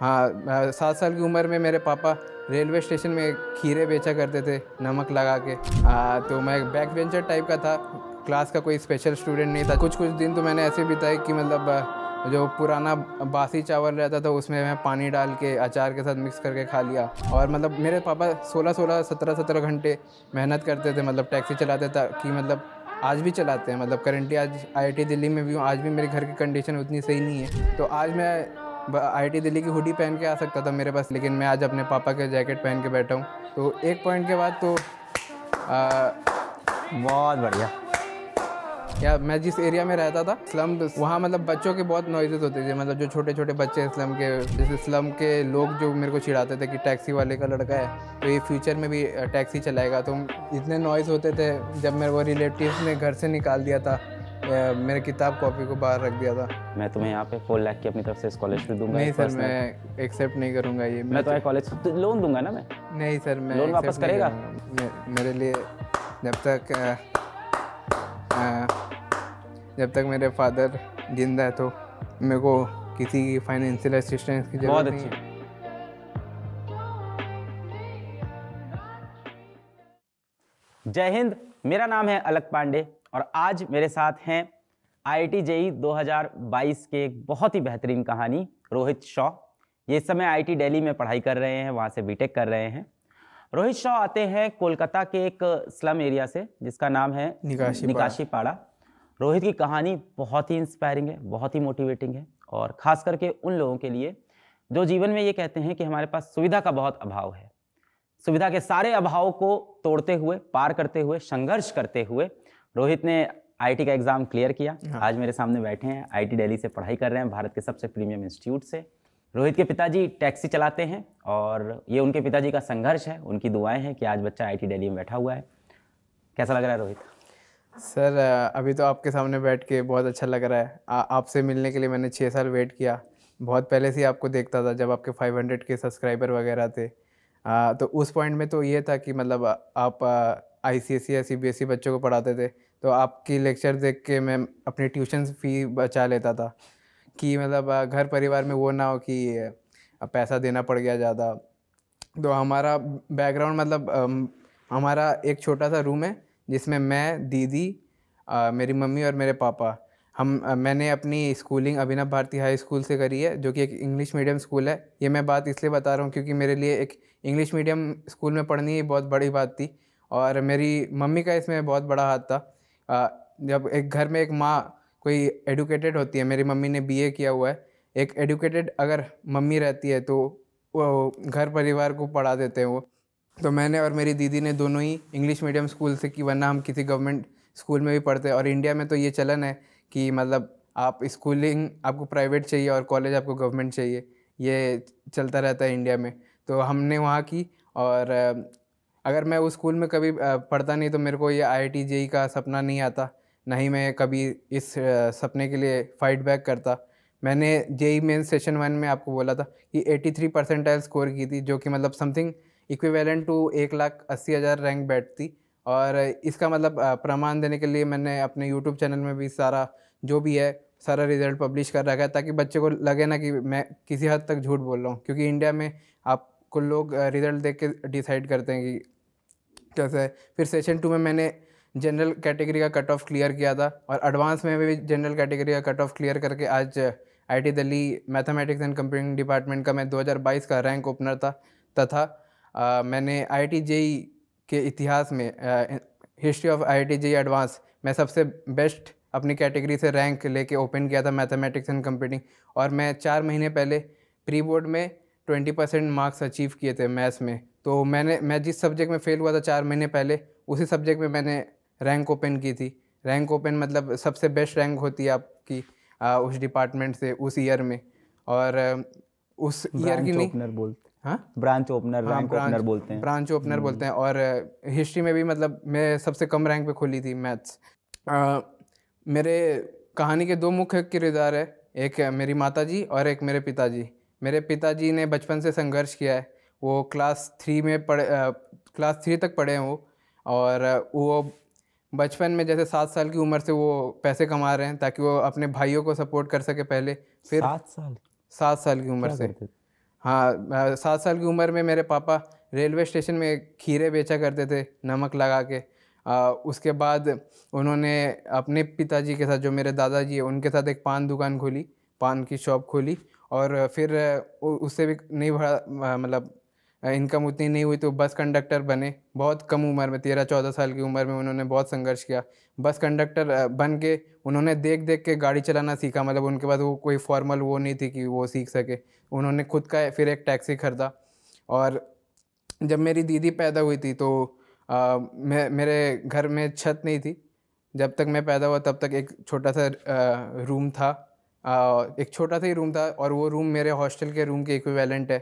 हाँ सात साल की उम्र में मेरे पापा रेलवे स्टेशन में खीरे बेचा करते थे नमक लगा के आ, तो मैं बैक बेंचर टाइप का था क्लास का कोई स्पेशल स्टूडेंट नहीं था कुछ कुछ दिन तो मैंने ऐसे बिताए कि मतलब जो पुराना बासी चावल रहता था उसमें मैं पानी डाल के अचार के साथ मिक्स करके खा लिया और मतलब मेरे पापा 16 16 सत्रह सत्रह घंटे मेहनत करते थे मतलब टैक्सी चलाते थे कि मतलब आज भी चलाते हैं मतलब करंटली आज आई दिल्ली में भी हूँ आज भी मेरे घर की कंडीशन उतनी सही नहीं है तो आज मैं आई टी दिल्ली की हुडी पहन के आ सकता था मेरे पास लेकिन मैं आज अपने पापा के जैकेट पहन के बैठा हूँ तो एक पॉइंट के बाद तो बहुत बढ़िया क्या मैं जिस एरिया में रहता था स्लम वहाँ मतलब बच्चों के बहुत नॉइजेज होते थे मतलब जो छोटे छोटे बच्चे स्लम के जैसे स्लम के लोग जो मेरे को चिढ़ाते थे कि टैक्सी वाले का लड़का है तो ये फ्यूचर में भी टैक्सी चलाएगा तो इतने नॉइज़ होते थे जब मेरे को रिलेटिव्स ने घर से निकाल दिया था मैंने किताब कॉपी को बाहर रख दिया था मैं तुम्हें यहाँ पे फोर लाख की अपनी तरफ से स्कॉलरशिप दूंगा नहीं सर मैं एक्सेप्ट नहीं करूंगा ये मैं तुम्हें कॉलेज लोन दूंगा ना मैं नहीं सर मैं लोन वापस करेगा मेरे लिए जब तक जब तक मेरे फादर जिंदा है तो मेरे को किसी की फाइनेंशियल असिस्टेंस की जरूरत नहीं जय हिंद मेरा नाम है अलक पांडे और आज मेरे साथ हैं आई टी जेई दो के एक बहुत ही बेहतरीन कहानी रोहित शॉ ये इस समय टी दिल्ली में पढ़ाई कर रहे हैं वहाँ से बीटेक कर रहे हैं रोहित शॉ आते हैं कोलकाता के एक स्लम एरिया से जिसका नाम है निकाशी, निकाशी पाड़ा रोहित की कहानी बहुत ही इंस्पायरिंग है बहुत ही मोटिवेटिंग है और ख़ास करके उन लोगों के लिए जो जीवन में ये कहते हैं कि हमारे पास सुविधा का बहुत अभाव है सुविधा के सारे अभाव को तोड़ते हुए पार करते हुए संघर्ष करते हुए रोहित ने आईटी का एग्ज़ाम क्लियर किया हाँ। आज मेरे सामने बैठे हैं आईटी दिल्ली से पढ़ाई कर रहे हैं भारत के सबसे प्रीमियम इंस्टीट्यूट से रोहित के पिताजी टैक्सी चलाते हैं और ये उनके पिताजी का संघर्ष है उनकी दुआएं हैं कि आज बच्चा आईटी दिल्ली में बैठा हुआ है कैसा लग रहा है रोहित सर अभी तो आपके सामने बैठ के बहुत अच्छा लग रहा है आपसे मिलने के लिए मैंने छः साल वेट किया बहुत पहले से आपको देखता था जब आपके 500 के सब्सक्राइबर वगैरह थे आ, तो उस पॉइंट में तो ये था कि मतलब आप आई सी एस या सी e बच्चों को पढ़ाते थे तो आपकी लेक्चर देख के मैं अपनी ट्यूशन फ़ी बचा लेता था कि मतलब घर परिवार में वो ना हो कि पैसा देना पड़ गया ज़्यादा तो हमारा बैकग्राउंड मतलब हमारा एक छोटा सा रूम है जिसमें मैं दीदी मेरी मम्मी और मेरे पापा हम मैंने अपनी schooling Abhinav Bharati high school से करी है जो कि एक इंग्लिश मीडियम स्कूल है ये मैं बात इसलिए बता रहा हूँ क्योंकि मेरे लिए एक इंग्लिश मीडियम स्कूल में पढ़नी बहुत बड़ी बात थी और मेरी मम्मी का इसमें बहुत बड़ा हाथ था जब एक घर में एक माँ कोई एडुकेटेड होती है मेरी मम्मी ने ए किया हुआ है एक एडुकेटेड अगर मम्मी रहती है तो वो घर परिवार को पढ़ा देते हैं वो तो मैंने और मेरी दीदी ने दोनों ही इंग्लिश मीडियम स्कूल से कि वरना हम किसी गवर्नमेंट स्कूल में भी पढ़ते हैं और इंडिया में तो ये चलन है कि मतलब आप स्कूलिंग आपको प्राइवेट चाहिए और कॉलेज आपको गवर्नमेंट चाहिए ये चलता रहता है इंडिया में तो हमने वहाँ की और अगर मैं उस स्कूल में कभी पढ़ता नहीं तो मेरे को ये आई आई का सपना नहीं आता ना ही मैं कभी इस सपने के लिए फाइट बैक करता मैंने जेई मेन सेशन वन में आपको बोला था कि 83 परसेंटाइल स्कोर की थी जो कि मतलब समथिंग इक्विवेलेंट टू एक लाख अस्सी हज़ार रैंक बैठती और इसका मतलब प्रमाण देने के लिए मैंने अपने यूट्यूब चैनल में भी सारा जो भी है सारा रिजल्ट पब्लिश कर रखा है ताकि बच्चे को लगे ना कि मैं किसी हद तक झूठ बोल रहा हूँ क्योंकि इंडिया में आपको लोग रिज़ल्ट देख के डिसाइड करते हैं कि कैसे है फिर सेशन टू में मैंने जनरल कैटेगरी का कट ऑफ क्लियर किया था और एडवांस में भी जनरल कैटेगरी का कट ऑफ क्लियर करके आज IIT Delhi mathematics and computing department का मैं 2022 का रैंक ओपनर था तथा आ, मैंने आई जेई e के इतिहास में history of I T JEE advance मैं सबसे बेस्ट अपनी कैटेगरी से रैंक लेके ओपन किया था मैथमेटिक्स एंड कंप्यूटिंग और मैं चार महीने पहले प्री बोर्ड में ट्वेंटी परसेंट मार्क्स अचीव किए थे मैथ्स में तो मैंने मैं जिस सब्जेक्ट में फ़ेल हुआ था चार महीने पहले उसी सब्जेक्ट में मैंने रैंक ओपन की थी रैंक ओपन मतलब सबसे बेस्ट रैंक होती है आपकी आ, उस डिपार्टमेंट से उस ईयर में और उस ईयर की नहीं बोलते हाँ ब्रांच ओपनर हाँ, रैंक ओपनर बोलते हैं ब्रांच हम्म। ओपनर बोलते हैं और हिस्ट्री में भी मतलब मैं सबसे कम रैंक पे खोली थी मैथ्स मेरे कहानी के दो मुख्य किरदार है एक मेरी माता जी और एक मेरे पिताजी मेरे पिताजी ने बचपन से संघर्ष किया है वो क्लास थ्री में पढ़े क्लास थ्री तक पढ़े हैं वो और वो बचपन में जैसे सात साल की उम्र से वो पैसे कमा रहे हैं ताकि वो अपने भाइयों को सपोर्ट कर सके पहले फिर सात साल सात साल की उम्र से हाँ सात साल की उम्र में मेरे पापा रेलवे स्टेशन में खीरे बेचा करते थे नमक लगा के आ, उसके बाद उन्होंने अपने पिताजी के साथ जो मेरे दादाजी है उनके साथ एक पान दुकान खोली पान की शॉप खोली और फिर उससे भी नहीं भरा मतलब इनकम उतनी नहीं हुई तो बस कंडक्टर बने बहुत कम उम्र में तेरह चौदह साल की उम्र में उन्होंने बहुत संघर्ष किया बस कंडक्टर बन के उन्होंने देख देख के गाड़ी चलाना सीखा मतलब उनके पास वो कोई फॉर्मल वो नहीं थी कि वो सीख सके उन्होंने खुद का फिर एक टैक्सी खरीदा और जब मेरी दीदी पैदा हुई थी तो आ, मे, मेरे घर में छत नहीं थी जब तक मैं पैदा हुआ तब तक एक छोटा सा रूम था आ, एक छोटा सा ही रूम था और वो रूम मेरे हॉस्टल के रूम के इक्विवेलेंट है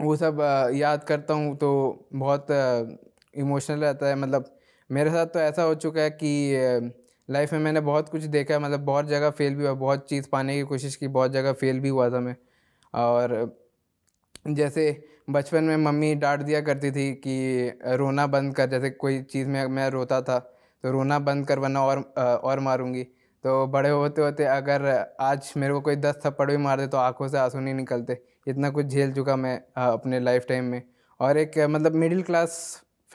वो सब याद करता हूँ तो बहुत इमोशनल रहता है मतलब मेरे साथ तो ऐसा हो चुका है कि लाइफ में मैंने बहुत कुछ देखा है मतलब बहुत जगह फ़ेल भी हुआ बहुत चीज़ पाने की कोशिश की बहुत जगह फ़ेल भी हुआ था मैं और जैसे बचपन में मम्मी डांट दिया करती थी कि रोना बंद कर जैसे कोई चीज़ में मैं रोता था तो रोना बंद कर वरना और और मारूंगी तो बड़े होते होते अगर आज मेरे को कोई दस थप्पड़ भी मार दे तो आंखों से आंसू नहीं निकलते इतना कुछ झेल चुका मैं अपने लाइफ टाइम में और एक मतलब मिडिल क्लास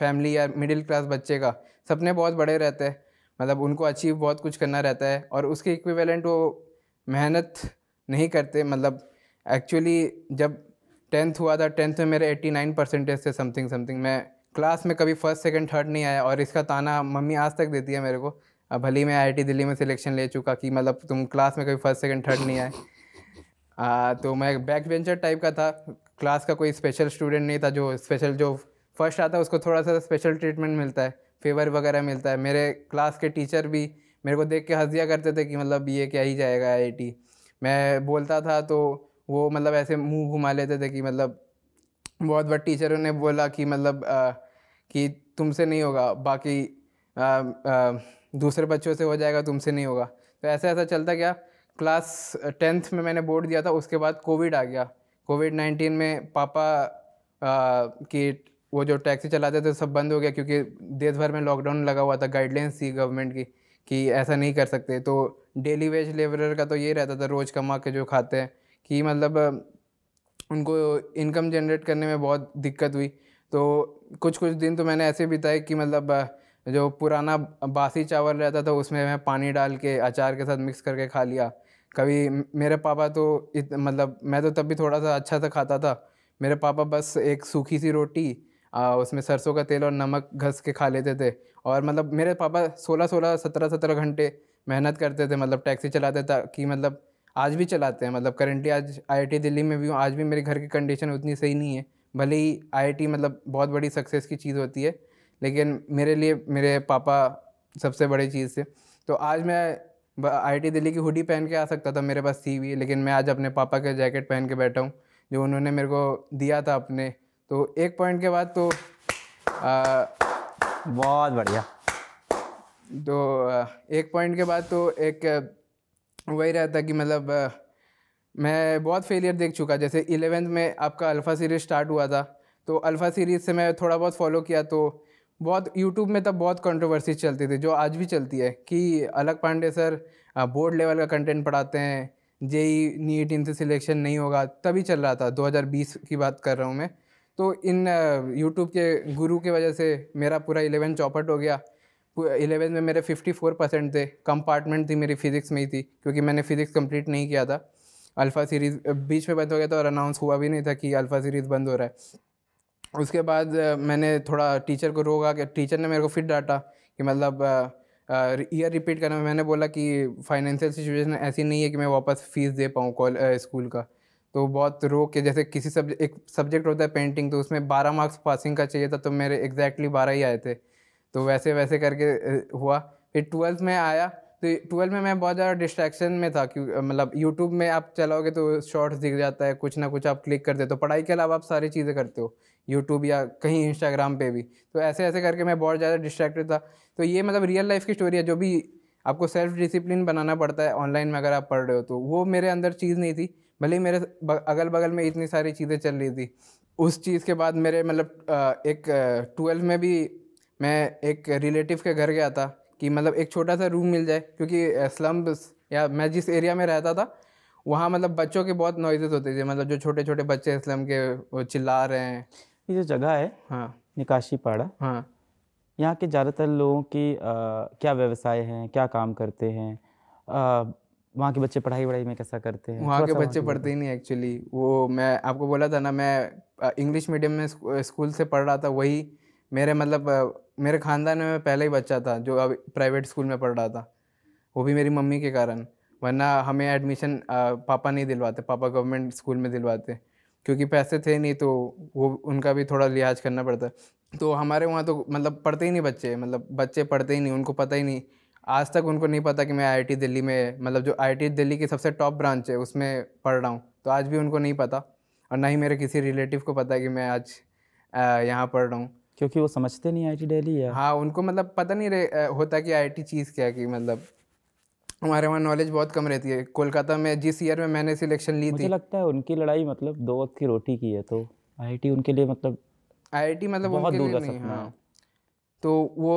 फैमिली या मिडिल क्लास बच्चे का सपने बहुत बड़े रहते हैं मतलब उनको अचीव बहुत कुछ करना रहता है और उसके इक्विवेलेंट वो मेहनत नहीं करते मतलब एक्चुअली जब टेंथ हुआ था टेंथ में मेरे एट्टी नाइन परसेंटेज थे समथिंग समथिंग मैं क्लास में कभी फर्स्ट सेकंड थर्ड नहीं आया और इसका ताना मम्मी आज तक देती है मेरे को अब भले ही मैं आई दिल्ली में सिलेक्शन ले चुका कि मतलब तुम क्लास में कभी फर्स्ट सेकेंड थर्ड नहीं आए आ, तो मैं बैक वेंचर टाइप का था क्लास का कोई स्पेशल स्टूडेंट नहीं था जो स्पेशल जो फर्स्ट आता है उसको थोड़ा सा स्पेशल ट्रीटमेंट मिलता है फेवर वगैरह मिलता है मेरे क्लास के टीचर भी मेरे को देख के हंस दिया करते थे कि मतलब ये क्या ही जाएगा आई मैं बोलता था तो वो मतलब ऐसे मुंह घुमा लेते थे कि मतलब बहुत बड़े टीचरों ने बोला कि मतलब आ, कि तुमसे नहीं होगा बाकी आ, आ, दूसरे बच्चों से हो जाएगा तुमसे नहीं होगा तो ऐसा ऐसा चलता गया क्लास टेंथ में मैंने बोर्ड दिया था उसके बाद कोविड आ गया कोविड नाइन्टीन में पापा आ, की वो जो टैक्सी चलाते थे सब बंद हो गया क्योंकि देश भर में लॉकडाउन लगा हुआ था गाइडलाइंस थी गवर्नमेंट की कि ऐसा नहीं कर सकते तो डेली वेज लेबर का तो ये रहता था रोज़ कमा के जो खाते हैं कि मतलब उनको इनकम जनरेट करने में बहुत दिक्कत हुई तो कुछ कुछ दिन तो मैंने ऐसे बिताए कि मतलब जो पुराना बासी चावल रहता था उसमें मैं पानी डाल के अचार के साथ मिक्स करके खा लिया कभी मेरे पापा तो इत, मतलब मैं तो तब भी थोड़ा सा अच्छा सा खाता था मेरे पापा बस एक सूखी सी रोटी आ, उसमें सरसों का तेल और नमक घस के खा लेते थे और मतलब मेरे पापा सोलह सोलह सत्रह सत्रह घंटे मेहनत करते थे मतलब टैक्सी चलाते ताकि मतलब आज भी चलाते हैं मतलब करेंटली आज आई दिल्ली में भी हूँ आज भी मेरे घर की कंडीशन उतनी सही नहीं है भले ही आई मतलब बहुत बड़ी सक्सेस की चीज़ होती है लेकिन मेरे लिए मेरे पापा सबसे बड़ी चीज़ थे तो आज मैं आई दिल्ली की हुडी पहन के आ सकता था मेरे पास थी भी लेकिन मैं आज अपने पापा के जैकेट पहन के बैठा हूँ जो उन्होंने मेरे को दिया था अपने तो एक पॉइंट के बाद तो आ, बहुत बढ़िया तो एक पॉइंट के बाद तो एक वही रहता कि मतलब मैं बहुत फेलियर देख चुका जैसे इलेवेंथ में आपका अल्फ़ा सीरीज़ स्टार्ट हुआ था तो अल्फ़ा सीरीज़ से मैं थोड़ा बहुत फॉलो किया तो बहुत यूट्यूब में तब बहुत कंट्रोवर्सी चलती थी जो आज भी चलती है कि अलग पांडे सर बोर्ड लेवल का कंटेंट पढ़ाते हैं जेई नीट इनसे सिलेक्शन नहीं होगा तभी चल रहा था 2020 की बात कर रहा हूँ मैं तो इन यूट्यूब के गुरु की वजह से मेरा पूरा इलेवन चौपट हो गया इलेवन में मेरे 54 परसेंट थे कंपार्टमेंट थी मेरी फिज़िक्स में ही थी क्योंकि मैंने फिज़िक्स कंप्लीट नहीं किया था अल्फ़ा सीरीज़ बीच में बंद हो गया था और अनाउंस हुआ भी नहीं था कि अल्फ़ा सीरीज़ बंद हो रहा है उसके बाद मैंने थोड़ा टीचर को रोका कि टीचर ने मेरे को फिर डांटा कि मतलब ईयर रिपीट करने में मैंने बोला कि फाइनेंशियल सिचुएशन ऐसी नहीं है कि मैं वापस फ़ीस दे पाऊँ स्कूल का तो बहुत रोक के जैसे किसी सब एक सब्जेक्ट होता है पेंटिंग तो उसमें बारह मार्क्स पासिंग का चाहिए था तो मेरे एग्जैक्टली बारह ही आए थे तो वैसे वैसे करके हुआ फिर ट्वेल्थ में आया तो ट्वेल्थ में मैं बहुत ज़्यादा डिस्ट्रैक्शन में था क्यों मतलब यूट्यूब में आप चलाओगे तो शॉर्ट्स दिख जाता है कुछ ना कुछ आप क्लिक करते हो तो पढ़ाई के अलावा आप सारी चीज़ें करते हो यूट्यूब या कहीं इंस्टाग्राम पे भी तो ऐसे ऐसे करके मैं बहुत ज़्यादा डिस्ट्रैक्टेड था तो ये मतलब रियल लाइफ की स्टोरी है जो भी आपको सेल्फ डिसिप्लिन बनाना पड़ता है ऑनलाइन में अगर आप पढ़ रहे हो तो वो मेरे अंदर चीज़ नहीं थी भले ही मेरे अगल बगल में इतनी सारी चीज़ें चल रही थी उस चीज़ के बाद मेरे मतलब एक ट्वेल्थ में भी मैं एक रिलेटिव के घर गया था कि मतलब एक छोटा सा रूम मिल जाए क्योंकि स्लम्स या मैं जिस एरिया में रहता था वहाँ मतलब बच्चों के बहुत नॉइजेज होते थे मतलब जो छोटे छोटे बच्चे स्लम के वो चिल्ला रहे हैं ये जो जगह है हाँ निकाशी पाड़ा हाँ यहाँ के ज़्यादातर लोगों की आ, क्या व्यवसाय हैं क्या काम करते हैं वहाँ के बच्चे पढ़ाई वढ़ाई में कैसा करते हैं वहाँ के बच्चे पढ़ते ही नहीं एक्चुअली वो मैं आपको बोला था ना मैं इंग्लिश मीडियम में स्कूल से पढ़ रहा था वही मेरे मतलब मेरे खानदान में पहला ही बच्चा था जो अब प्राइवेट स्कूल में पढ़ रहा था वो भी मेरी मम्मी के कारण वरना हमें एडमिशन पापा नहीं दिलवाते पापा गवर्नमेंट स्कूल में दिलवाते क्योंकि पैसे थे नहीं तो वो उनका भी थोड़ा लिहाज करना पड़ता तो हमारे वहाँ तो मतलब पढ़ते ही नहीं बच्चे मतलब बच्चे पढ़ते ही नहीं उनको पता ही नहीं आज तक उनको नहीं पता कि मैं आईआईटी दिल्ली में मतलब जो आईआईटी दिल्ली की सबसे टॉप ब्रांच है उसमें पढ़ रहा हूँ तो आज भी उनको नहीं पता और ना ही मेरे किसी रिलेटिव को पता है कि मैं आज यहाँ पढ़ रहा हूँ क्योंकि वो समझते नहीं आई टी डेली है हाँ उनको मतलब पता नहीं होता कि आई चीज़ क्या कि मतलब हमारे वहाँ नॉलेज बहुत कम रहती है कोलकाता में जिस ईयर में मैंने सिलेक्शन ली मुझे थी लगता है उनकी लड़ाई मतलब दो वक्त की रोटी की है तो आईआईटी उनके लिए मतलब आईआईटी मतलब बहुत दूर का हाँ तो वो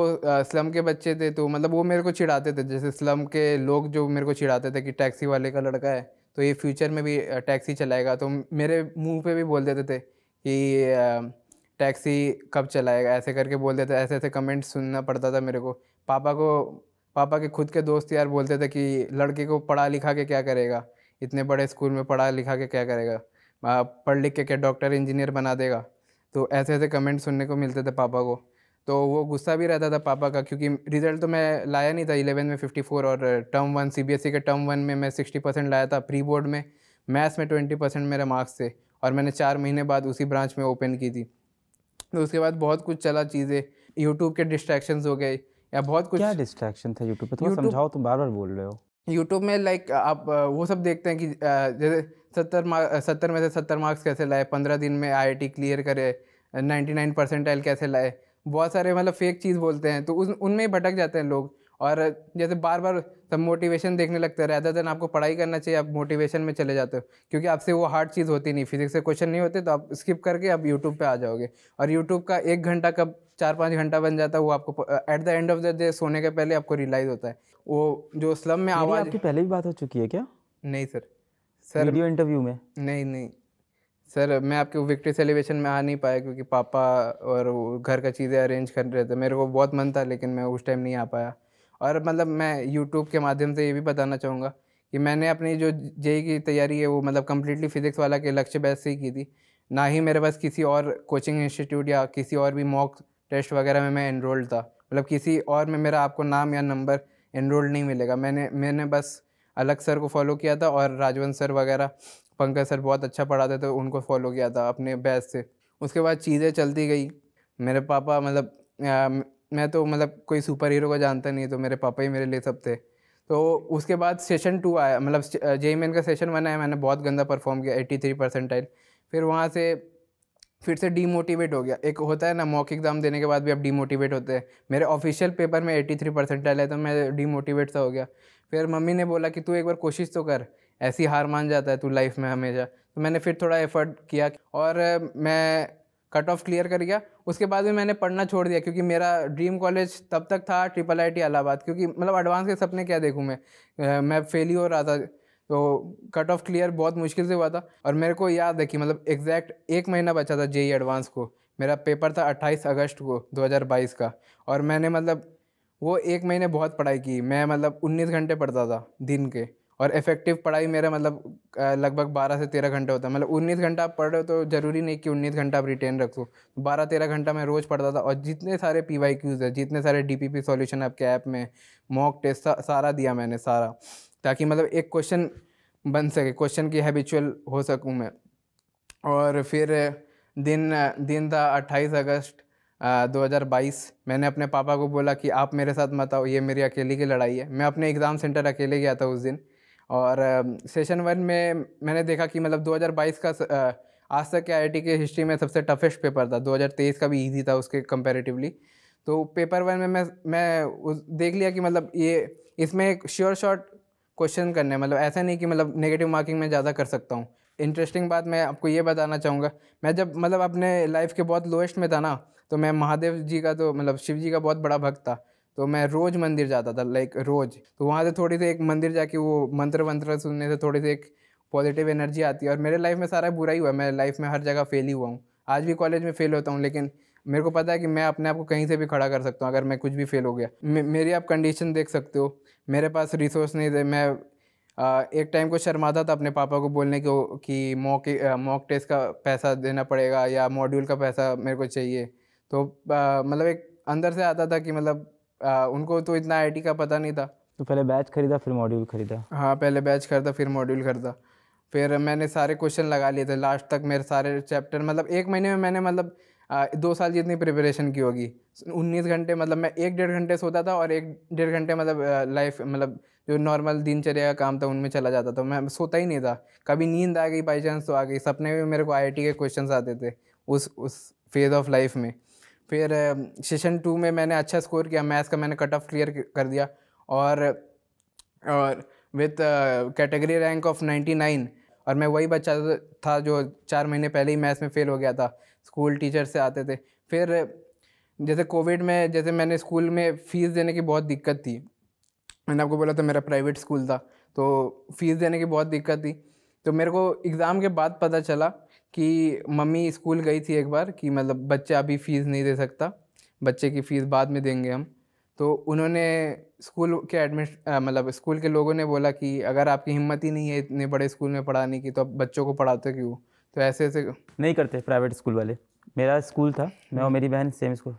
स्लम के बच्चे थे तो मतलब वो मेरे को चिढ़ाते थे जैसे स्लम के लोग जो मेरे को चिढ़ाते थे कि टैक्सी वाले का लड़का है तो ये फ्यूचर में भी टैक्सी चलाएगा तो मेरे मुंह पे भी बोल देते थे कि टैक्सी कब चलाएगा ऐसे करके बोल देते ऐसे ऐसे कमेंट सुनना पड़ता था मेरे को पापा को पापा के खुद के दोस्त यार बोलते थे कि लड़के को पढ़ा लिखा के क्या करेगा इतने बड़े स्कूल में पढ़ा लिखा के क्या करेगा पढ़ लिख के क्या डॉक्टर इंजीनियर बना देगा तो ऐसे ऐसे कमेंट सुनने को मिलते थे पापा को तो वो गुस्सा भी रहता था पापा का क्योंकि रिजल्ट तो मैं लाया नहीं था इलेवन में फिफ्टी फोर और term one C B S E के टर्म वन में मैं सिक्सटी परसेंट लाया था प्री बोर्ड में मैथ्स में ट्वेंटी परसेंट मेरे मार्क्स थे और मैंने चार महीने बाद उसी ब्रांच में ओपन की थी तो उसके बाद बहुत कुछ चला चीज़ें यूट्यूब के डिस्ट्रैक्शंस हो गए या बहुत कुछ क्या डिस्ट्रैक्शन था यूट्यूब पे थोड़ा समझाओ तुम बार बार बोल रहे हो यूट्यूब में लाइक आप वो सब देखते हैं कि जैसे सत्तर सत्तर में से सत्तर मार्क्स कैसे लाए पंद्रह दिन में आई क्लियर करे नाइन्टी नाइन परसेंटाइल कैसे लाए बहुत सारे मतलब फेक चीज़ बोलते हैं तो उस उनमें भटक जाते हैं लोग और जैसे बार बार सब मोटिवेशन देखने लगते हैं रहता देन आपको पढ़ाई करना चाहिए आप मोटिवेशन में चले जाते हो क्योंकि आपसे वो हार्ड चीज़ होती नहीं फिजिक्स से क्वेश्चन नहीं होते तो आप स्किप करके आप यूट्यूब पर आ जाओगे और यूट्यूब का एक घंटा कब चार पाँच घंटा बन जाता है वो आपको at the end of the day सोने के पहले आपको रियलाइज होता है वो जो स्लम में आवाज़ आपकी पहले भी बात हो चुकी है क्या नहीं सर सर वीडियो इंटरव्यू में नहीं नहीं सर मैं आपके विक्ट्री सेलिब्रेशन में आ नहीं पाया क्योंकि पापा और घर का चीज़ें अरेंज कर रहे थे मेरे को बहुत मन था लेकिन मैं उस टाइम नहीं आ पाया और मतलब मैं यूट्यूब के माध्यम से ये भी बताना चाहूँगा कि मैंने अपनी जो जेई की तैयारी है वो मतलब कम्प्लीटली फिजिक्स वाला के लक्ष्य बैच से ही की थी ना ही मेरे पास किसी और कोचिंग इंस्टीट्यूट या किसी और भी मॉक टेस्ट वगैरह में मैं इनरोल्ड था मतलब किसी और में मेरा आपको नाम या नंबर इनरोल्ड नहीं मिलेगा मैंने मैंने बस अलग सर को फॉलो किया था और राजवंत सर वगैरह पंकज सर बहुत अच्छा पढ़ाते थे उनको फॉलो किया था अपने बैच से उसके बाद चीज़ें चलती गई मेरे पापा मतलब मैं तो मतलब कोई सुपर हीरो को जानता नहीं तो मेरे पापा ही मेरे लिए सब थे तो उसके बाद सेशन टू आया मतलब जे का सेशन वन आया मैंने बहुत गंदा परफॉर्म किया एट्टी थ्री परसेंटाइल फिर वहाँ से फिर से डीमोटिवेट हो गया एक होता है ना मॉक एग्ज़ाम देने के बाद भी आप डीमोटिवेट होते हैं मेरे ऑफिशियल पेपर में एटी थ्री परसेंट डाले तो मैं डीमोटिवेट सा हो गया फिर मम्मी ने बोला कि तू एक बार कोशिश तो कर ऐसी हार मान जाता है तू लाइफ में हमेशा तो मैंने फिर थोड़ा एफर्ट किया और मैं कट ऑफ क्लियर कर गया उसके बाद भी मैंने पढ़ना छोड़ दिया क्योंकि मेरा ड्रीम कॉलेज तब तक था ट्रिपल आई टी इलाहाबाद क्योंकि मतलब एडवांस के सपने क्या देखूँ मैं मैं फेल ही हो रहा था तो कट ऑफ क्लियर बहुत मुश्किल से हुआ था और मेरे को याद है कि मतलब एग्जैक्ट एक महीना बचा था जेई एडवांस e को मेरा पेपर था 28 अगस्त को 2022 का और मैंने मतलब वो एक महीने बहुत पढ़ाई की मैं मतलब 19 घंटे पढ़ता था दिन के और इफेक्टिव पढ़ाई मेरा मतलब लगभग 12 से 13 घंटे होता है मतलब 19 घंटा आप पढ़ रहे हो तो ज़रूरी नहीं कि 19 घंटा आप रिटेन रखो 12-13 घंटा मैं रोज़ पढ़ता था और जितने सारे पी वाई क्यूज़ है जितने सारे डी पी पी सोल्यूशन आपके ऐप में मॉक टेस्ट सारा दिया मैंने सारा ताकि मतलब एक क्वेश्चन बन सके क्वेश्चन की हैबिचुअल हो सकूँ मैं और फिर दिन दिन था अट्ठाईस अगस्त दो हज़ार बाईस मैंने अपने पापा को बोला कि आप मेरे साथ मत आओ ये मेरी अकेले की लड़ाई है मैं अपने एग्ज़ाम सेंटर अकेले गया था उस दिन और सेशन वन में मैंने देखा कि मतलब 2022 का आज तक के आई के हिस्ट्री में सबसे टफेस्ट पेपर था 2023 का भी ईजी था उसके कंपेरेटिवली तो पेपर वन में मैं मैं उस देख लिया कि मतलब ये इसमें एक श्योर शॉट क्वेश्चन करने मतलब ऐसा नहीं कि मतलब नेगेटिव मार्किंग मैं ज़्यादा कर सकता हूँ इंटरेस्टिंग बात मैं आपको ये बताना चाहूँगा मैं जब मतलब अपने लाइफ के बहुत लोएस्ट में था ना तो मैं महादेव जी का तो मतलब शिव जी का बहुत बड़ा भक्त था तो मैं रोज़ मंदिर जाता था लाइक रोज़ तो वहाँ से थोड़ी सी एक मंदिर जाके वो मंत्र वंत्र सुनने से थोड़ी सी एक पॉजिटिव एनर्जी आती है और मेरे लाइफ में सारा बुरा ही हुआ मैं लाइफ में हर जगह फेल ही हुआ हूँ आज भी कॉलेज में फेल होता हूँ लेकिन मेरे को पता है कि मैं अपने आप को कहीं से भी खड़ा कर सकता हूँ अगर मैं कुछ भी फेल हो गया मे, मेरी आप कंडीशन देख सकते हो मेरे पास रिसोर्स नहीं थे मैं आ, एक टाइम को शर्माता था अपने पापा को बोलने को कि मॉक मॉक टेस्ट का पैसा देना पड़ेगा या मॉड्यूल का पैसा मेरे को चाहिए तो मतलब एक अंदर से आता था कि मतलब उनको तो इतना आई का पता नहीं था तो पहले बैच खरीदा फिर मॉड्यूल खरीदा हाँ पहले बैच खरीदा फिर मॉड्यूल खरीदा फिर मैंने सारे क्वेश्चन लगा लिए थे लास्ट तक मेरे सारे चैप्टर मतलब एक महीने में मैंने मतलब दो साल जितनी प्रिपरेशन की होगी उन्नीस घंटे मतलब मैं एक डेढ़ घंटे सोता था और एक डेढ़ घंटे मतलब लाइफ मतलब जो नॉर्मल दिनचर्या का काम था उनमें चला जाता था मैं सोता ही नहीं था कभी नींद आ गई बाई चांस तो आ गई सपने में मेरे को आई के क्वेश्चन आते थे उस उस फेज़ ऑफ लाइफ में फिर सेशन टू में मैंने अच्छा स्कोर किया मैथ्स का मैंने कट ऑफ क्लियर कर दिया और और विथ कैटेगरी रैंक ऑफ 99 और मैं वही बच्चा था जो चार महीने पहले ही मैथ्स में फ़ेल हो गया था स्कूल टीचर से आते थे फिर जैसे कोविड में जैसे मैंने स्कूल में फ़ीस देने की बहुत दिक्कत थी मैंने आपको बोला था मेरा प्राइवेट स्कूल था तो फ़ीस देने की बहुत दिक्कत थी तो मेरे को एग्ज़ाम के बाद पता चला कि मम्मी स्कूल गई थी एक बार कि मतलब बच्चा अभी फ़ीस नहीं दे सकता बच्चे की फ़ीस बाद में देंगे हम तो उन्होंने स्कूल के एडमिट मतलब स्कूल के लोगों ने बोला कि अगर आपकी हिम्मत ही नहीं है इतने बड़े स्कूल में पढ़ाने की तो आप बच्चों को पढ़ाते क्यों तो ऐसे ऐसे नहीं करते प्राइवेट स्कूल वाले मेरा स्कूल था मैं और हम्म। मेरी बहन सेम स्कूल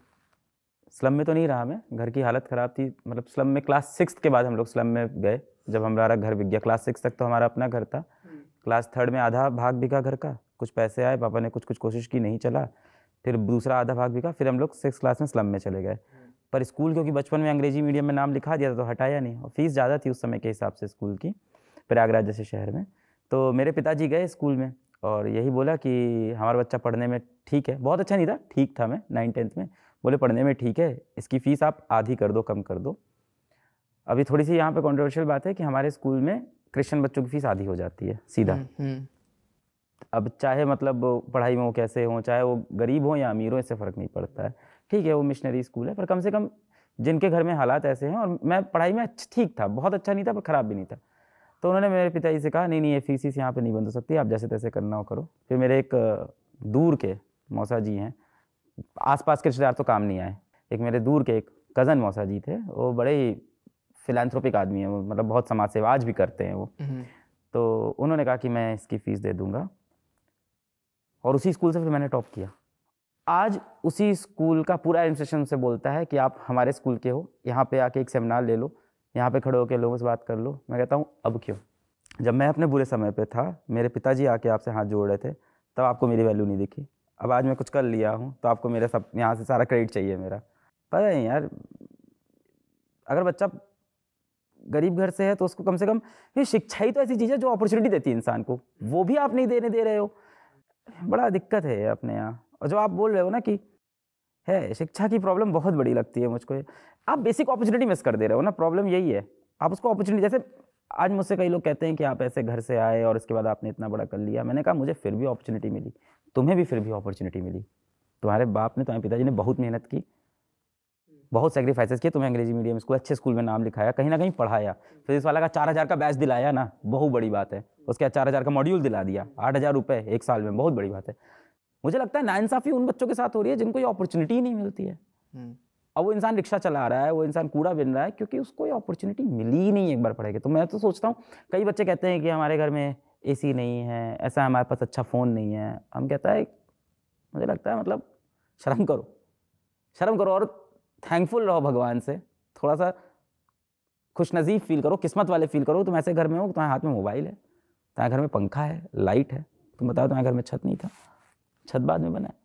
स्लम में तो नहीं रहा मैं घर की हालत ख़राब थी मतलब स्लम में क्लास सिक्स के बाद हम लोग स्लम में गए जब हमारा घर बिक गया क्लास सिक्स तक तो हमारा अपना घर था क्लास हम्म। थर्ड में आधा भाग बिका घर का कुछ पैसे आए पापा ने कुछ कुछ कोशिश की नहीं चला फिर दूसरा आधा भाग बिका फिर हम लोग सिक्स क्लास में स्लम में चले गए हम्म। पर स्कूल क्योंकि बचपन में अंग्रेजी मीडियम में नाम लिखा दिया था तो हटाया नहीं और फीस ज़्यादा थी उस समय के हिसाब से स्कूल की प्रयागराज जैसे शहर में तो मेरे पिताजी गए स्कूल में और यही बोला कि हमारा बच्चा पढ़ने में ठीक है बहुत अच्छा नहीं था ठीक था मैं नाइन टेंथ में बोले पढ़ने में ठीक है इसकी फ़ीस आप आधी कर दो कम कर दो अभी थोड़ी सी यहाँ पे कॉन्ट्रोवर्शियल बात है कि हमारे स्कूल में क्रिश्चियन बच्चों की फ़ीस आधी हो जाती है सीधा हम्म, हम्म। अब चाहे मतलब पढ़ाई में वो कैसे हों चाहे वो गरीब हों या अमीर हों इससे फ़र्क नहीं पड़ता है ठीक है वो मिशनरी स्कूल है पर कम से कम जिनके घर में हालात ऐसे हैं और मैं पढ़ाई में ठीक था बहुत अच्छा नहीं था पर ख़राब भी नहीं था तो उन्होंने मेरे पिताजी से कहा नहीं नहीं ये फीसिस यहाँ पे नहीं बंद हो सकती आप जैसे तैसे करना हो करो फिर मेरे एक दूर के मौसा जी हैं आसपास के रिश्तेदार तो काम नहीं आए एक मेरे दूर के एक कज़न मौसा जी थे वो बड़े ही फिलेंथ्रोपिक आदमी हैं वो मतलब बहुत समाज सेवा आज भी करते हैं वो हम्म। तो उन्होंने कहा कि मैं इसकी फ़ीस दे दूँगा और उसी स्कूल से फिर मैंने टॉप किया आज उसी स्कूल का पूरा एडमिनिस्ट्रेशन से बोलता है कि आप हमारे स्कूल के हो यहाँ पे आके एक सेमिनार ले लो यहाँ पे खड़े होकर लोगों से बात कर लो मैं कहता हूँ अब क्यों जब मैं अपने बुरे समय पे था मेरे पिताजी आके आपसे हाथ जोड़ रहे थे तब आपको मेरी वैल्यू नहीं दिखी अब आज मैं कुछ कर लिया हूँ तो आपको मेरा सब यहाँ से सारा क्रेडिट चाहिए मेरा पता नहीं यार अगर बच्चा गरीब घर से है तो उसको कम से कम ये शिक्षा ही तो ऐसी चीज़ है जो अपॉर्चुनिटी देती है इंसान को वो भी आप नहीं देने दे रहे हो बड़ा दिक्कत है अपने यहाँ और जो आप बोल रहे हो ना कि है शिक्षा की प्रॉब्लम बहुत बड़ी लगती है मुझको आप बेसिक अपॉर्चुनिटी मिस कर दे रहे हो ना प्रॉब्लम यही है आप उसको अपॉर्चुनिटी जैसे आज मुझसे कई लोग कहते हैं कि आप ऐसे घर से आए और उसके बाद आपने इतना बड़ा कर लिया मैंने कहा मुझे फिर भी अपॉर्चुनिटी मिली तुम्हें भी फिर भी अपॉर्चुनिटी मिली तुम्हारे बाप ने तुम्हारे पिताजी ने बहुत मेहनत की बहुत सेक्रीफाइसेस किए तुम्हें अंग्रेजी मीडियम स्कूल अच्छे स्कूल में नाम लिखाया कहीं ना कहीं पढ़ाया इस वाला का चार हज़ार का बैच दिलाया ना बहुत बड़ी बात है उसके चार हज़ार का मॉड्यूल दिला दिया आठ हज़ार रुपये एक साल में बहुत बड़ी बात है मुझे लगता है नाइंसाफ़ी उन बच्चों के साथ हो रही है जिनको ये अपॉर्चुनिटी ही नहीं मिलती है हम्म। अब वो इंसान रिक्शा चला रहा है वो इंसान कूड़ा बिन रहा है क्योंकि उसको ये अपॉर्चुनिटी मिली ही नहीं एक बार पढ़ेगी तो मैं तो सोचता हूँ कई बच्चे कहते हैं कि हमारे घर में सी नहीं है ऐसा हमारे पास अच्छा फ़ोन नहीं है हम कहता है मुझे लगता है मतलब शर्म करो शर्म करो और थैंकफुल रहो भगवान से थोड़ा सा खुश नसीब फील करो किस्मत वाले फील करो तुम ऐसे घर में हो तुम्हारे हाथ में मोबाइल है तुम्हारे घर में पंखा है लाइट है तुम बताओ तुम्हारे घर में छत नहीं था छत बाद में बना है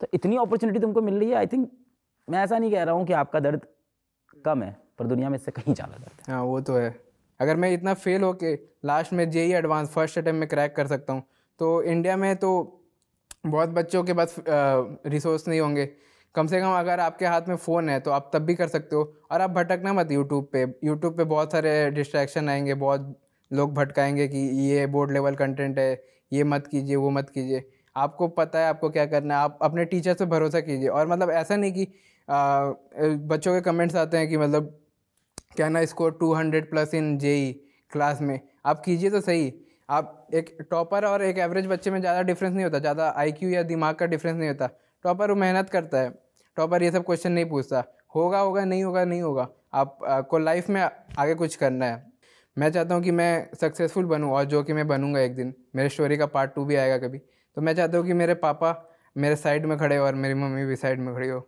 तो इतनी अपॉर्चुनिटी तुमको मिल रही है आई थिंक मैं ऐसा नहीं कह रहा हूँ कि आपका दर्द कम है पर दुनिया में इससे कहीं ज़्यादा दर्द है हाँ वो तो है अगर मैं इतना फेल होके लास्ट में जे एडवांस फर्स्ट अटैम्प में क्रैक कर सकता हूँ तो इंडिया में तो बहुत बच्चों के पास रिसोर्स नहीं होंगे कम से कम अगर आपके हाथ में फ़ोन है तो आप तब भी कर सकते हो और आप भटकना मत यूट्यूब पे यूट्यूब पे बहुत सारे डिस्ट्रैक्शन आएंगे बहुत लोग भटकाएंगे कि ये बोर्ड लेवल कंटेंट है ये मत कीजिए वो मत कीजिए आपको पता है आपको क्या करना है आप अपने टीचर से भरोसा कीजिए और मतलब ऐसा नहीं कि बच्चों के कमेंट्स आते हैं कि मतलब क्या ना score 200 plus in JEE class में आप कीजिए तो सही आप एक टॉपर और एक एवरेज बच्चे में ज़्यादा डिफरेंस नहीं होता ज़्यादा आईक्यू या दिमाग का डिफरेंस नहीं होता टॉपर वो मेहनत करता है टॉपर ये सब क्वेश्चन नहीं पूछता होगा होगा नहीं होगा नहीं होगा आप को लाइफ में आगे कुछ करना है मैं चाहता हूँ कि मैं सक्सेसफुल बनूँ और जो कि मैं बनूँगा एक दिन मेरे स्टोरी का पार्ट टू भी आएगा कभी तो मैं चाहता हूँ कि मेरे पापा मेरे साइड में खड़े हो और मेरी मम्मी भी साइड में खड़ी हो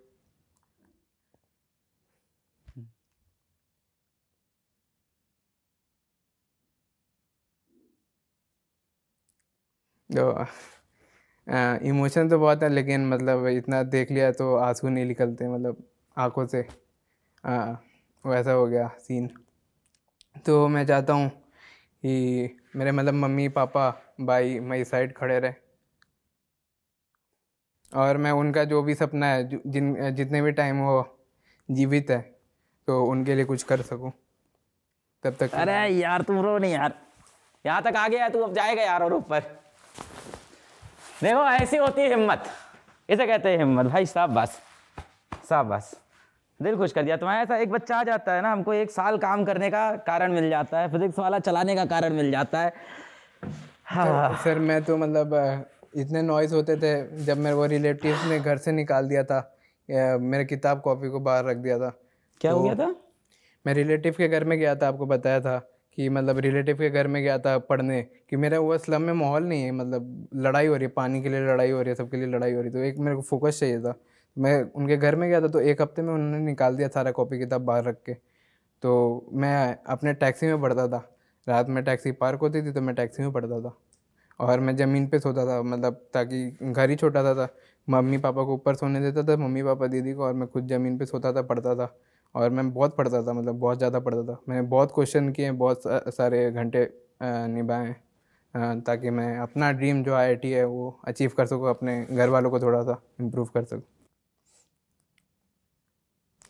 तो इमोशन तो बहुत है लेकिन मतलब इतना देख लिया तो आंसू नहीं निकलते मतलब आंखों से आ, वैसा हो गया सीन तो मैं चाहता हूँ कि मेरे मतलब मम्मी पापा भाई मेरी साइड खड़े रहे और मैं उनका जो भी सपना है जिन जितने भी टाइम वो जीवित है तो उनके लिए कुछ कर सकूं तब तक अरे यार तुम रो नहीं यार यहाँ तक आ गया तू अब जाएगा यार और ऊपर देखो ऐसी होती है हिम्मत इसे कहते हैं हिम्मत भाई साहब बस साहब बस दिल खुश कर दिया तुम्हारा ऐसा एक बच्चा आ जाता है ना हमको एक साल काम करने का कारण मिल जाता है फिजिक्स वाला चलाने का कारण मिल जाता है तो हाँ। सर मैं तो मतलब इतने नॉइज होते थे जब मेरे वो रिलेटिव ने घर से निकाल दिया था मेरे किताब कॉपी को बाहर रख दिया था क्या तो, हो गया था मैं रिलेटिव के घर में गया था आपको बताया था कि मतलब रिलेटिव के घर में गया था पढ़ने कि मेरा वो स्लम में माहौल नहीं है मतलब लड़ाई हो रही है पानी के लिए लड़ाई हो रही है सबके लिए लड़ाई हो रही है तो एक मेरे को फोकस चाहिए था मैं उनके घर में गया था तो एक हफ्ते में उन्होंने निकाल दिया सारा कॉपी किताब बाहर रख के तो मैं अपने टैक्सी में पढ़ता था रात में टैक्सी पार्क होती थी तो मैं टैक्सी में पढ़ता था और मैं ज़मीन पे सोता था मतलब ताकि घर ही छोटा था, मम्मी पापा को ऊपर सोने देता था मम्मी पापा दीदी को और मैं खुद ज़मीन पे सोता था पढ़ता था और मैं बहुत पढ़ता था मतलब बहुत ज़्यादा पढ़ता था मैंने बहुत क्वेश्चन किए बहुत सारे घंटे निभाए ताकि मैं अपना ड्रीम जो आई है वो अचीव कर सकूँ अपने घर वालों को थोड़ा सा इम्प्रूव कर सकूँ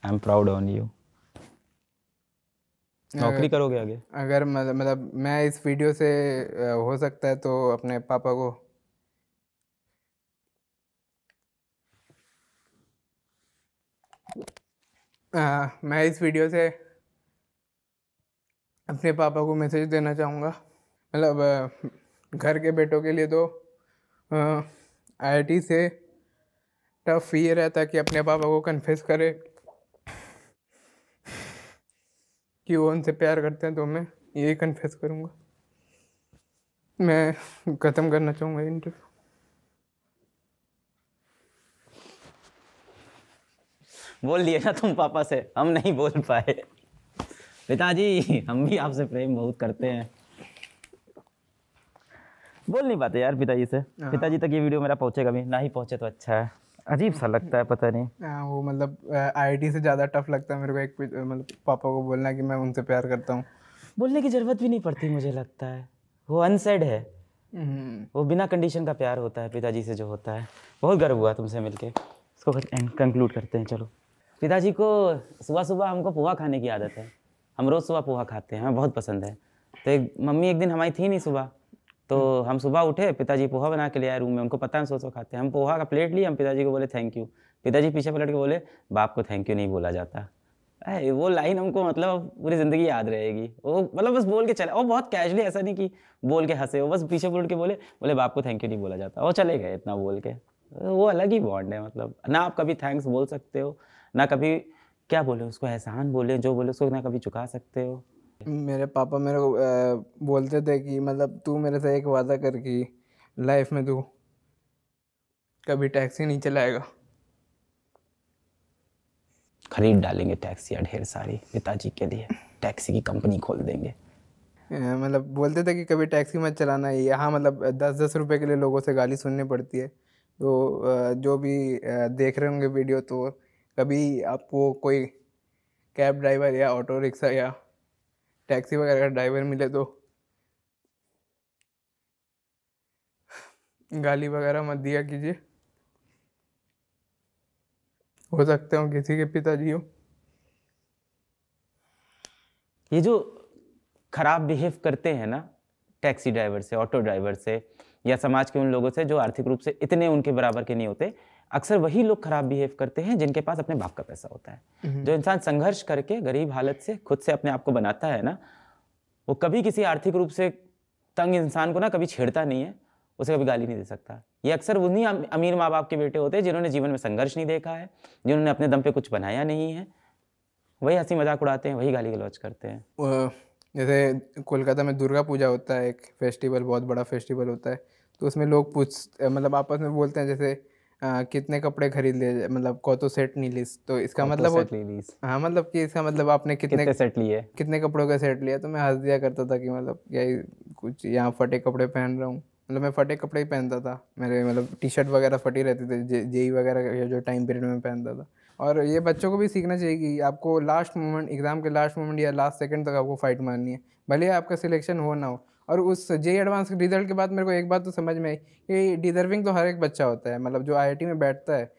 I am proud on you नौकरी करोगे आगे अगर मतलब, मतलब मैं इस वीडियो से हो सकता है तो अपने पापा को आ, मैं इस वीडियो से अपने पापा को मैसेज देना चाहूँगा मतलब घर के बेटों के लिए तो आई से टफ ये रहता कि अपने पापा को कन्फेस करे कि वो उनसे प्यार करते हैं तो मैं यही कन्फेस करूँगा मैं ख़त्म करना चाहूँगा इंटरव्यू बोल लिए ना तुम पापा से हम नहीं बोल पाए पिताजी हम भी आपसे प्रेम बहुत करते हैं बोल नहीं पाते यार पिताजी से हाँ। पिताजी तक ये वीडियो मेरा पहुंचेगा भी ना ही पहुंचे तो अच्छा है अजीब सा लगता है पता नहीं आ, हाँ, वो मतलब आईआईटी से ज़्यादा टफ लगता है मेरे को एक मतलब पापा को बोलना कि मैं उनसे प्यार करता हूँ बोलने की ज़रूरत भी नहीं पड़ती मुझे लगता है वो अनसेड है हम्म। वो बिना कंडीशन का प्यार होता है पिताजी से जो होता है बहुत गर्व हुआ तुमसे मिलके इसको कंक्लूड करते हैं चलो पिताजी को सुबह सुबह हमको पोहा खाने की आदत है हम रोज़ सुबह पोहा खाते हैं हमें बहुत पसंद है तो एक मम्मी एक दिन हमारी थी नहीं सुबह तो हम सुबह उठे पिताजी पोहा बना के ले आए रूम में उनको पता है सो सो खाते हैं हम पोहा का प्लेट लिए हम पिताजी को बोले थैंक यू पिताजी पीछे पलट के बोले बाप को थैंक यू नहीं बोला जाता है वो लाइन हमको मतलब पूरी ज़िंदगी याद रहेगी वो मतलब बस बोल के चले वो बहुत कैजुअली ऐसा नहीं कि बोल के हंसे वो बस पीछे पलट के बोले बोले बाप को थैंक यू नहीं बोला जाता वो चले गए इतना बोल के वो अलग ही बॉन्ड है मतलब ना आप कभी थैंक्स बोल सकते हो ना कभी क्या बोले उसको एहसान बोले जो बोले उसको ना कभी चुका सकते हो मेरे पापा मेरे को बोलते थे कि मतलब तू मेरे से एक वादा कर कि लाइफ में तू कभी टैक्सी नहीं चलाएगा खरीद डालेंगे टैक्सियाँ ढेर सारी पिताजी के लिए टैक्सी की कंपनी खोल देंगे मतलब बोलते थे कि कभी टैक्सी मत चलाना ही यहाँ मतलब दस दस रुपए के लिए लोगों से गाली सुननी पड़ती है तो जो भी देख रहे होंगे वीडियो तो कभी आपको कोई कैब ड्राइवर या ऑटो रिक्शा या टैक्सी वगैरह का ड्राइवर मिले तो गाली वगैरह मत दिया कीजिए हो सकते हो किसी के पिताजी हो ये जो खराब बिहेव करते हैं ना टैक्सी ड्राइवर से ऑटो ड्राइवर से या समाज के उन लोगों से जो आर्थिक रूप से इतने उनके बराबर के नहीं होते अक्सर वही लोग खराब बिहेव करते हैं जिनके पास अपने बाप का पैसा होता है हम्म। जो इंसान संघर्ष करके गरीब हालत से खुद से अपने आप को बनाता है ना वो कभी किसी आर्थिक रूप से तंग इंसान को ना कभी छेड़ता नहीं है उसे कभी गाली नहीं दे सकता ये अक्सर उन्हीं अमीर माँ बाप के बेटे होते हैं जिन्होंने जीवन में संघर्ष नहीं देखा है जिन्होंने अपने दम पे कुछ बनाया नहीं है वही हंसी मजाक उड़ाते हैं वही गाली गलौज करते हैं जैसे कोलकाता में दुर्गा पूजा होता है एक फेस्टिवल बहुत बड़ा फेस्टिवल होता है तो उसमें लोग पूछ मतलब आपस में बोलते हैं जैसे आ, कितने कपड़े खरीद लिए मतलब तो सेट नहीं लीज तो इसका मतलब वो- हाँ मतलब कि इसका मतलब आपने कितने कितने सेट लिए कितने कपड़ों का सेट लिया तो मैं हंस दिया करता था कि मतलब यही कुछ यहाँ फटे कपड़े पहन रहा हूँ मतलब मैं फटे कपड़े ही पहनता था मेरे मतलब टी शर्ट वगैरह फटी रहती थी जे जेई वगैरह का जो टाइम पीरियड में पहनता था और ये बच्चों को भी सीखना चाहिए कि आपको लास्ट मोमेंट एग्ज़ाम के लास्ट मोमेंट या लास्ट सेकंड तक आपको फाइट मारनी है भले ही आपका सिलेक्शन हो ना हो और उस जे एडवांस के रिजल्ट के बाद मेरे को एक बात तो समझ में आई कि डिजर्विंग तो हर एक बच्चा होता है मतलब जो आई में बैठता है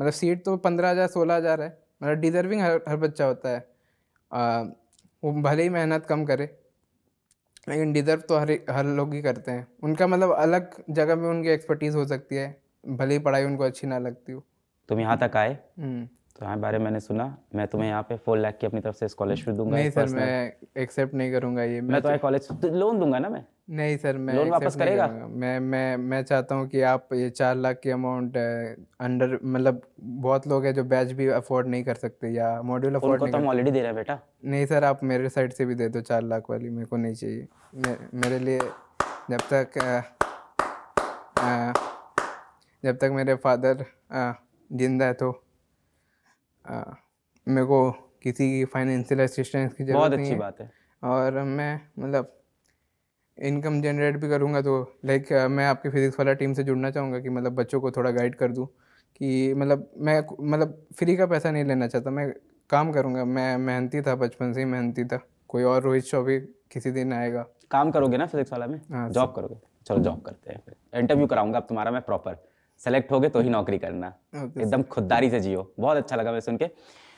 मतलब सीट तो पंद्रह हज़ार सोलह हज़ार है मतलब डिजर्विंग हर हर बच्चा होता है आ, वो भले ही मेहनत कम करे लेकिन डिजर्व तो हर हर लोग ही करते हैं उनका मतलब अलग जगह में उनकी एक्सपर्टीज़ हो सकती है भले ही पढ़ाई उनको अच्छी ना लगती हो तुम यहाँ तक आए हम्म। तो यहाँ बारे मैंने सुना मैं तुम्हें यहाँ पे फोर लाख की अपनी तरफ से स्कॉलरशिप दूंगा नहीं सर मैं एक्सेप्ट नहीं करूंगा ये मैं तुम्हें कॉलेज लोन दूंगा ना मैं नहीं सर मैं लोन वापस करेगा मैं मैं मैं चाहता हूँ कि आप ये चार लाख की अमाउंट अंडर मतलब बहुत लोग हैं जो बैच भी अफोर्ड नहीं कर सकते या मॉड्यूल अफोर्ड नहीं तो ऑलरेडी दे रहे बेटा नहीं सर आप मेरे साइड से भी दे दो चार लाख वाली मेरे को नहीं चाहिए मेरे लिए जब तक जब तक मेरे फादर जिंदा है तो मेरे को किसी की फाइनेंशियल असिस्टेंस की जरूरत नहीं अच्छी है। बात है और मैं मतलब इनकम जनरेट भी करूँगा तो लाइक मैं आपकी फिजिक्स वाला टीम से जुड़ना चाहूँगा कि मतलब बच्चों को थोड़ा गाइड कर दूँ कि मतलब मैं मतलब फ्री का पैसा नहीं लेना चाहता मैं काम करूँगा मैं मेहनती था बचपन से ही मेहनती था कोई और रोहित भी किसी दिन आएगा काम करोगे ना फिजिक्स वाला में हाँ, जॉब करोगे चलो जॉब करते हैं फिर इंटरव्यू कराऊंगा अब तुम्हारा मैं प्रॉपर सेलेक्ट हो गए तो ही नौकरी करना एकदम खुददारी से जियो बहुत अच्छा लगा मैं सुन के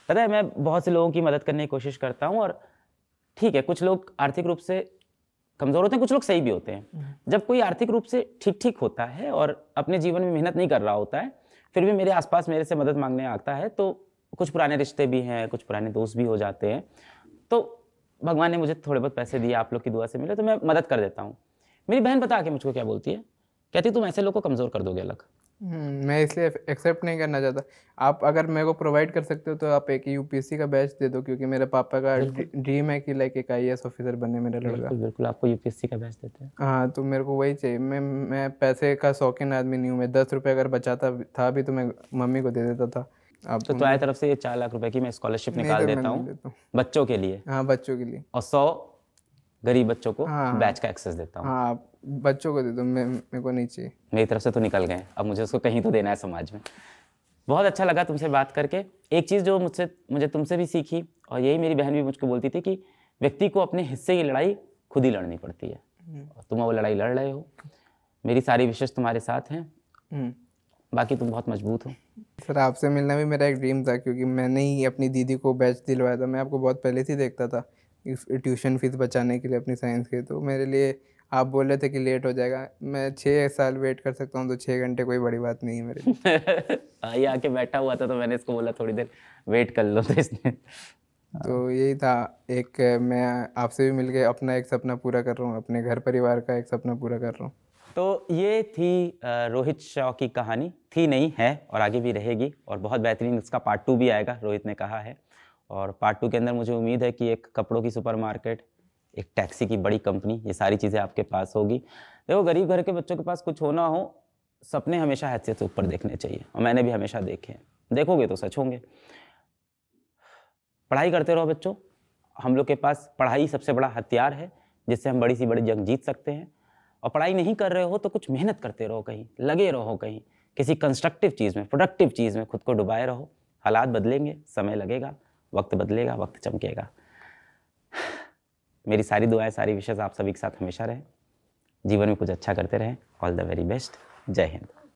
पता है मैं बहुत से लोगों की मदद करने की कोशिश करता हूँ और ठीक है कुछ लोग आर्थिक रूप से कमजोर होते हैं कुछ लोग सही भी होते हैं हम्म। जब कोई आर्थिक रूप से ठीक ठीक होता है और अपने जीवन में मेहनत नहीं कर रहा होता है फिर भी मेरे आसपास मेरे से मदद मांगने आता है तो कुछ पुराने रिश्ते भी हैं कुछ पुराने दोस्त भी हो जाते हैं तो भगवान ने मुझे थोड़े बहुत पैसे दिए आप लोग की दुआ से मिले तो मैं मदद कर देता हूँ मेरी बहन बता के मुझको क्या बोलती है कहती तुम ऐसे लोग को कमज़ोर कर दोगे अलग हम्म, मैं इसलिए एक्सेप्ट नहीं करना चाहता आप अगर मेरे को प्रोवाइड कर सकते हो तो आप एक यूपीएससी का बैच दे दो क्योंकि मेरे पापा का ड्रीम है कि लाइक एक आई ऑफिसर बने मेरा लड़का बिल्कुल आपको यूपीएससी का बैच देते हैं हाँ तो मेरे को वही चाहिए मैं मैं पैसे का शौकीन आदमी नहीं हूँ मैं दस रुपये अगर बचाता था भी तो मैं मम्मी को दे देता था आप तो तुम्हारी तरफ से ये चार लाख रुपए की मैं स्कॉलरशिप निकाल तो देता हूँ बच्चों के लिए हाँ बच्चों के लिए और सौ गरीब बच्चों को बैच हाँ। का एक्सेस देता हूँ हाँ, बच्चों को दे दो मैं मेरे को नहीं चाहिए मेरी तरफ से तो निकल गए अब मुझे उसको कहीं तो देना है समाज में बहुत अच्छा लगा तुमसे बात करके एक चीज़ जो मुझसे मुझे तुमसे भी सीखी और यही मेरी बहन भी मुझको बोलती थी कि व्यक्ति को अपने हिस्से की लड़ाई खुद ही लड़नी पड़ती है हम्म। और तुम वो लड़ाई लड़ रहे हो मेरी सारी विशेष तुम्हारे साथ हैं हम्म। बाकी तुम बहुत मजबूत हो सर आपसे मिलना भी मेरा एक ड्रीम था क्योंकि मैंने ही अपनी दीदी को बैच दिलवाया था मैं आपको बहुत पहले से देखता था ट्यूशन फीस बचाने के लिए अपनी साइंस के तो मेरे लिए आप बोल रहे थे कि लेट हो जाएगा मैं छः साल वेट कर सकता हूँ तो छः घंटे कोई बड़ी बात नहीं है मेरे लिए ये आके बैठा हुआ था तो मैंने इसको बोला थोड़ी देर वेट कर लो तो इसने तो यही था एक मैं आपसे भी मिल के अपना एक सपना पूरा कर रहा हूँ अपने घर परिवार का एक सपना पूरा कर रहा हूँ तो ये थी रोहित शॉ की कहानी थी नहीं है और आगे भी रहेगी और बहुत बेहतरीन उसका पार्ट टू भी आएगा रोहित ने कहा है और पार्ट टू के अंदर मुझे उम्मीद है कि एक कपड़ों की सुपरमार्केट एक टैक्सी की बड़ी कंपनी ये सारी चीज़ें आपके पास होगी देखो गरीब घर के बच्चों के पास कुछ होना हो सपने हमेशा हैसियत से ऊपर देखने चाहिए और मैंने भी हमेशा देखे हैं देखोगे तो सच होंगे पढ़ाई करते रहो बच्चों हम लोग के पास पढ़ाई सबसे बड़ा हथियार है जिससे हम बड़ी सी बड़ी जंग जीत सकते हैं और पढ़ाई नहीं कर रहे हो तो कुछ मेहनत करते रहो कहीं लगे रहो कहीं किसी कंस्ट्रक्टिव चीज़ में प्रोडक्टिव चीज़ में खुद को डुबाए रहो हालात बदलेंगे समय लगेगा वक्त बदलेगा वक्त चमकेगा मेरी सारी दुआएं सारी विशेष आप सभी के साथ हमेशा रहें जीवन में कुछ अच्छा करते रहें ऑल द वेरी बेस्ट जय हिंद